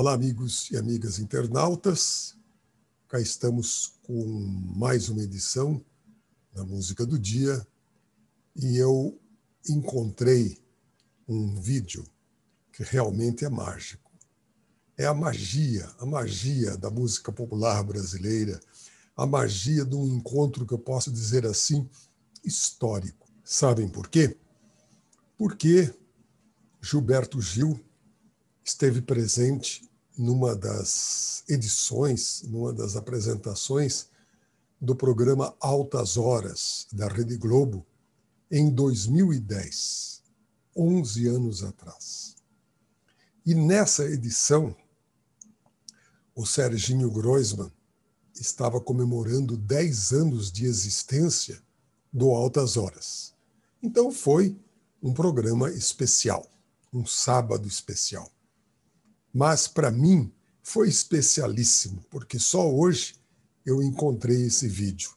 Olá, amigos e amigas internautas. Cá estamos com mais uma edição da Música do Dia e eu encontrei um vídeo que realmente é mágico. É a magia, a magia da música popular brasileira, a magia de um encontro que eu posso dizer assim histórico. Sabem por quê? Porque Gilberto Gil esteve presente numa das edições, numa das apresentações do programa Altas Horas da Rede Globo em 2010, 11 anos atrás. E nessa edição, o Serginho Groisman estava comemorando 10 anos de existência do Altas Horas. Então foi um programa especial, um sábado especial mas para mim foi especialíssimo, porque só hoje eu encontrei esse vídeo.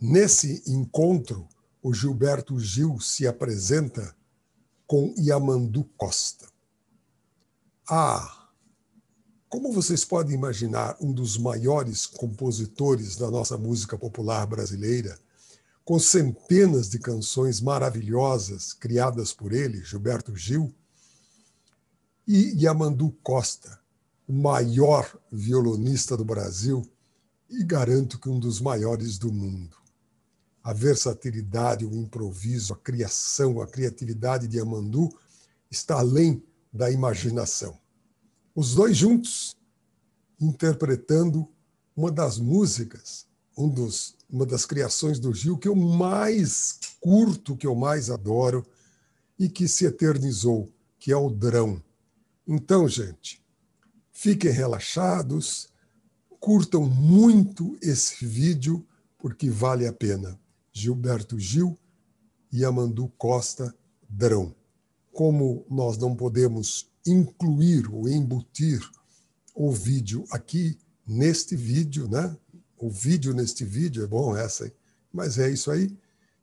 Nesse encontro, o Gilberto Gil se apresenta com Yamandu Costa. Ah, como vocês podem imaginar, um dos maiores compositores da nossa música popular brasileira, com centenas de canções maravilhosas criadas por ele, Gilberto Gil, e Yamandu Costa, o maior violonista do Brasil e garanto que um dos maiores do mundo. A versatilidade, o improviso, a criação, a criatividade de Yamandu está além da imaginação. Os dois juntos, interpretando uma das músicas, um dos, uma das criações do Gil que eu mais curto, que eu mais adoro e que se eternizou, que é o Drão, então, gente, fiquem relaxados, curtam muito esse vídeo, porque vale a pena. Gilberto Gil e Amandu Costa Drão. Como nós não podemos incluir ou embutir o vídeo aqui, neste vídeo, né? O vídeo neste vídeo, é bom essa, hein? mas é isso aí.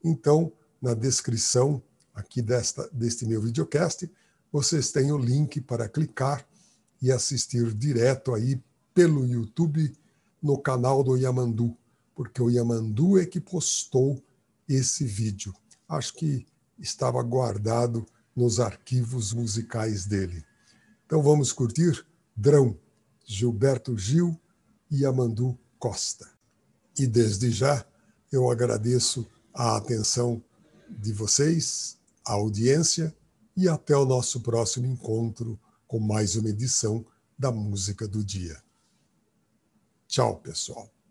Então, na descrição aqui desta, deste meu videocast, vocês têm o link para clicar e assistir direto aí pelo YouTube no canal do Yamandu, porque o Yamandu é que postou esse vídeo. Acho que estava guardado nos arquivos musicais dele. Então vamos curtir Drão, Gilberto Gil e Yamandu Costa. E desde já eu agradeço a atenção de vocês, a audiência e até o nosso próximo encontro com mais uma edição da Música do Dia. Tchau, pessoal.